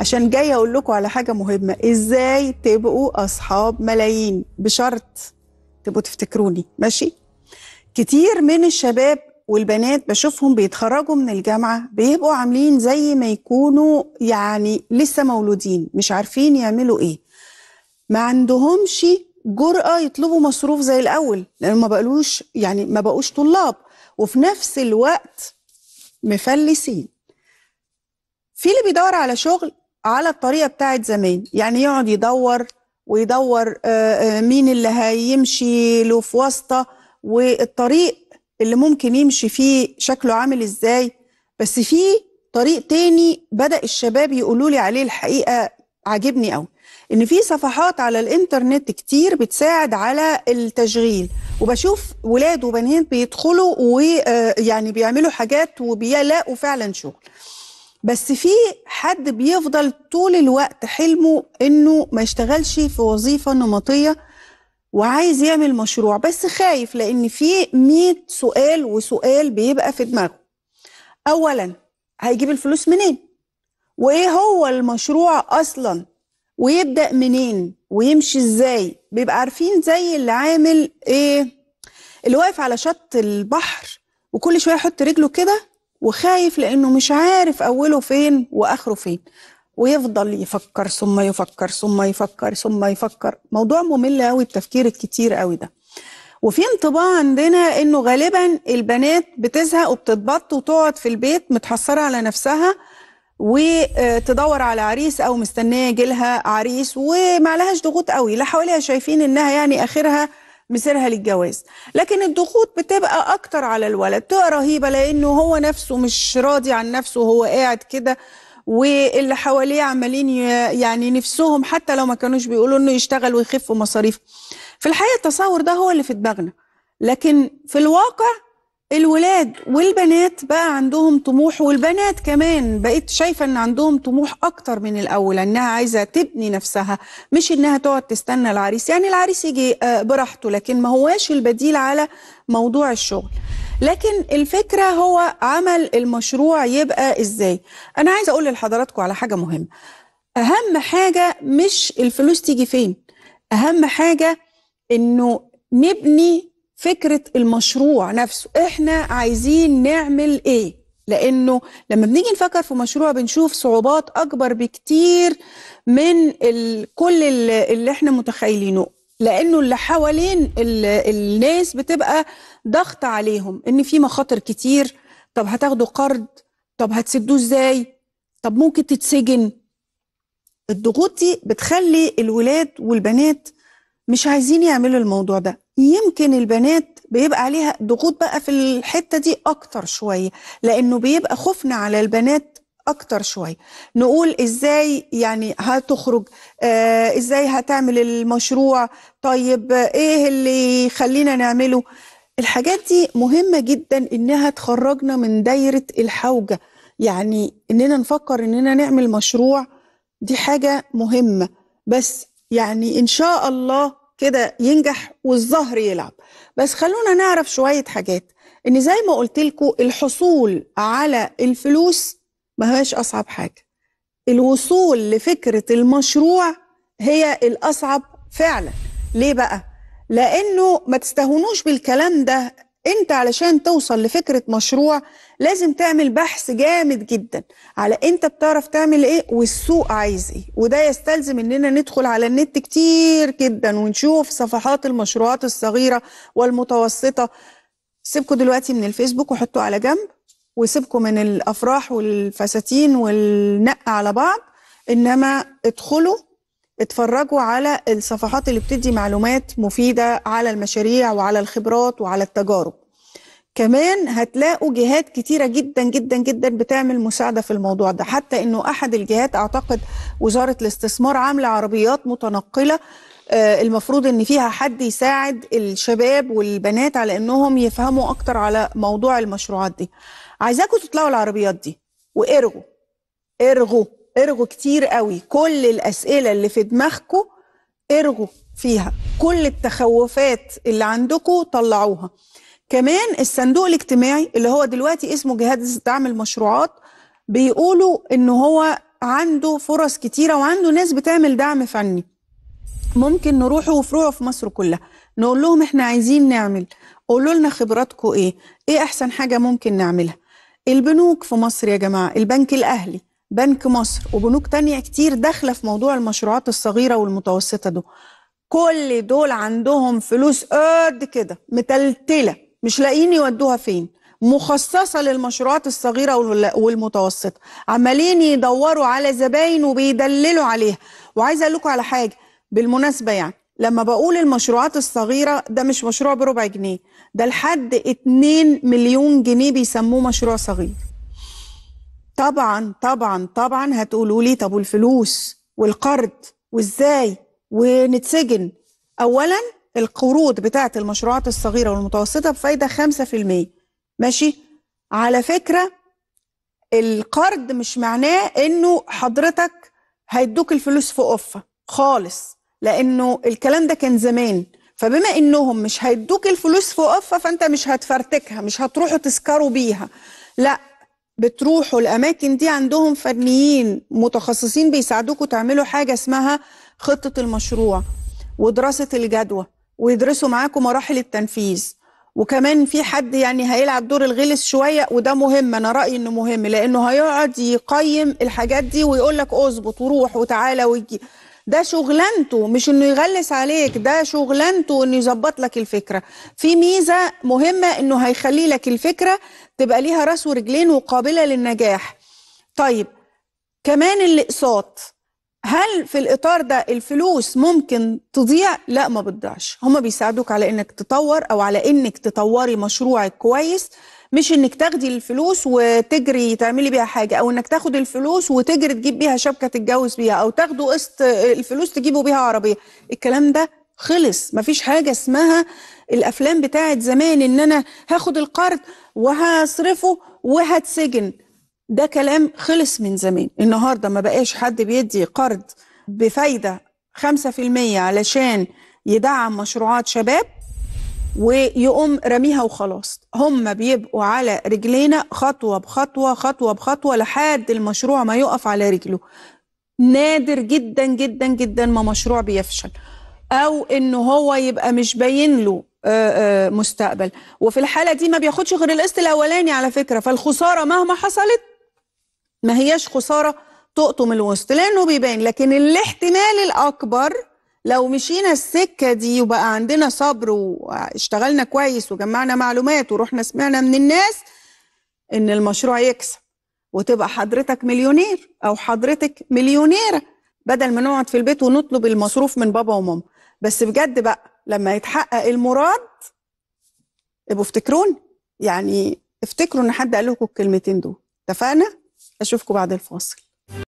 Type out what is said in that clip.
عشان جاي اقول لكم على حاجه مهمه ازاي تبقوا اصحاب ملايين بشرط تبقوا تفتكروني ماشي كتير من الشباب والبنات بشوفهم بيتخرجوا من الجامعه بيبقوا عاملين زي ما يكونوا يعني لسه مولودين مش عارفين يعملوا ايه ما عندهمش جرأة يطلبوا مصروف زي الأول لأن ما بقلوش يعني ما بقوش طلاب وفي نفس الوقت مفلسين في اللي بيدور على شغل على الطريقه بتاعت زمان يعني يقعد يدور ويدور آه، آه، مين اللي هيمشي له في واسطه والطريق اللي ممكن يمشي فيه شكله عامل ازاي بس في طريق تاني بدا الشباب يقولوا لي عليه الحقيقه عاجبني قوي ان في صفحات على الانترنت كتير بتساعد على التشغيل وبشوف ولاد وبنات بيدخلوا ويعني آه، بيعملوا حاجات وبيلاقوا فعلا شغل بس في حد بيفضل طول الوقت حلمه انه ما يشتغلش في وظيفه نمطيه وعايز يعمل مشروع بس خايف لان في 100 سؤال وسؤال بيبقى في دماغه اولا هيجيب الفلوس منين وايه هو المشروع اصلا ويبدا منين ويمشي ازاي بيبقى عارفين زي اللي عامل ايه اللي واقف على شط البحر وكل شويه يحط رجله كده وخايف لانه مش عارف اوله فين واخره فين ويفضل يفكر ثم يفكر ثم يفكر ثم يفكر موضوع ممل قوي التفكير الكتير قوي ده وفي انطباع عندنا انه غالبا البنات بتزهق وبتتبط وتقعد في البيت متحسره على نفسها وتدور على عريس او مستنيه يجي لها عريس وما لهاش ضغوط قوي لا حواليها شايفين انها يعني اخرها مثالها للجواز لكن الضغوط بتبقى اكتر على الولد تبقى رهيبه لانه هو نفسه مش راضي عن نفسه وهو قاعد كده واللي حواليه عمالين يعني نفسهم حتى لو ما كانوش بيقولوا انه يشتغل ويخف مصاريف في الحقيقه التصور ده هو اللي في دماغنا لكن في الواقع الولاد والبنات بقى عندهم طموح والبنات كمان بقيت شايفه ان عندهم طموح اكتر من الاول انها عايزه تبني نفسها مش انها تقعد تستنى العريس يعني العريس يجي آه، براحته لكن ما هواش البديل على موضوع الشغل لكن الفكره هو عمل المشروع يبقى ازاي انا عايزه اقول لحضراتكم على حاجه مهمه اهم حاجه مش الفلوس تيجي فين اهم حاجه انه نبني فكره المشروع نفسه احنا عايزين نعمل ايه لانه لما بنيجي نفكر في مشروع بنشوف صعوبات اكبر بكتير من ال... كل اللي احنا متخيلينه لانه اللي حوالين ال... الناس بتبقى ضغط عليهم ان في مخاطر كتير طب هتاخدوا قرض طب هتسدوه ازاي طب ممكن تتسجن الضغوط دي بتخلي الولاد والبنات مش عايزين يعملوا الموضوع ده يمكن البنات بيبقى عليها ضغوط بقى في الحته دي اكتر شويه لانه بيبقى خوفنا على البنات اكتر شويه نقول ازاي يعني هتخرج آه ازاي هتعمل المشروع طيب ايه اللي يخلينا نعمله الحاجات دي مهمه جدا انها تخرجنا من دايره الحوجه يعني اننا نفكر اننا نعمل مشروع دي حاجه مهمه بس يعني إن شاء الله كده ينجح والظهر يلعب بس خلونا نعرف شوية حاجات إن زي ما قلت لكم الحصول على الفلوس ما هيش أصعب حاجة الوصول لفكرة المشروع هي الأصعب فعلا ليه بقى؟ لأنه ما تستهونوش بالكلام ده انت علشان توصل لفكره مشروع لازم تعمل بحث جامد جدا على انت بتعرف تعمل ايه والسوق عايز ايه وده يستلزم اننا ندخل على النت كتير جدا ونشوف صفحات المشروعات الصغيره والمتوسطه سيبكم دلوقتي من الفيسبوك وحطوا على جنب وسيبكم من الافراح والفساتين والنق على بعض انما ادخلوا اتفرجوا على الصفحات اللي بتدي معلومات مفيدة على المشاريع وعلى الخبرات وعلى التجارب كمان هتلاقوا جهات كتيرة جدا جدا جدا بتعمل مساعدة في الموضوع ده حتى انه احد الجهات اعتقد وزارة الاستثمار عاملة عربيات متنقلة آه، المفروض ان فيها حد يساعد الشباب والبنات على انهم يفهموا اكتر على موضوع المشروعات دي عايزاكم تطلعوا العربيات دي وارغوا ارغوا ارغوا كتير قوي كل الاسئله اللي في دماغكم ارغوا فيها كل التخوفات اللي عندكم طلعوها كمان الصندوق الاجتماعي اللي هو دلوقتي اسمه جهاز دعم المشروعات بيقولوا ان هو عنده فرص كتيره وعنده ناس بتعمل دعم فني ممكن نروحوا وفروعه في مصر كلها نقول لهم احنا عايزين نعمل قولوا لنا خبراتكم ايه ايه احسن حاجه ممكن نعملها البنوك في مصر يا جماعه البنك الاهلي بنك مصر وبنوك تانية كتير داخلة في موضوع المشروعات الصغيرة والمتوسطة دول كل دول عندهم فلوس قد كده متلتلة مش لاقيين يودوها فين مخصصة للمشروعات الصغيرة والمتوسطة عمالين يدوروا على زباين وبيدللوا عليها وعايزة أقول لكم على حاجة بالمناسبة يعني لما بقول المشروعات الصغيرة ده مش مشروع بربع جنيه ده لحد 2 مليون جنيه بيسموه مشروع صغير طبعا طبعا طبعا هتقولوا لي طب والفلوس والقرض وازاي ونتسجن اولا القروض بتاعه المشروعات الصغيره والمتوسطه بفايده 5% ماشي على فكره القرض مش معناه انه حضرتك هيدوك الفلوس في قفه خالص لانه الكلام ده كان زمان فبما انهم مش هيدوك الفلوس في قفه فانت مش هتفرتكها مش هتروحوا تسكروا بيها لا بتروحوا الاماكن دي عندهم فنيين متخصصين بيساعدوكم تعملوا حاجه اسمها خطه المشروع ودراسه الجدوى ويدرسوا معاكم مراحل التنفيذ وكمان في حد يعني هيلعب دور الغلس شويه وده مهم انا رايي انه مهم لانه هيقعد يقيم الحاجات دي ويقول لك اظبط وروح وتعالى ويجي ده شغلانته مش انه يغلس عليك ده شغلانته انه يظبط لك الفكره في ميزه مهمه انه هيخلي لك الفكره تبقى ليها راس ورجلين وقابله للنجاح طيب كمان الاقساط هل في الاطار ده الفلوس ممكن تضيع لا ما بتضيعش هما بيساعدوك على انك تطور او على انك تطوري مشروعك كويس مش انك تاخدي الفلوس وتجري تعملي بيها حاجه او انك تاخد الفلوس وتجري تجيب بيها شبكه تتجوز بيها او تاخدوا قسط الفلوس تجيبوا بيها عربيه الكلام ده خلص مفيش حاجه اسمها الافلام بتاعه زمان ان انا هاخد القرض وهصرفه وهتسجن ده كلام خلص من زمان النهارده ما بقاش حد بيدي قرض بفايده 5% علشان يدعم مشروعات شباب ويقوم رميها وخلاص هم بيبقوا على رجلينا خطوه بخطوه خطوه بخطوه لحد المشروع ما يقف على رجله نادر جدا جدا جدا ما مشروع بيفشل او ان هو يبقى مش باين له آه، آه، مستقبل وفي الحاله دي ما بياخدش غير القسط الاولاني على فكره فالخساره مهما حصلت ما هياش خساره تقطم الوسط لانه بيبان لكن الاحتمال الاكبر لو مشينا السكه دي وبقى عندنا صبر واشتغلنا كويس وجمعنا معلومات ورحنا سمعنا من الناس ان المشروع يكسب وتبقى حضرتك مليونير او حضرتك مليونيره بدل ما نقعد في البيت ونطلب المصروف من بابا وماما بس بجد بقى لما يتحقق المراد ابقوا افتكروني يعني افتكروا ان حد قال لكم الكلمتين دول اتفقنا اشوفكم بعد الفاصل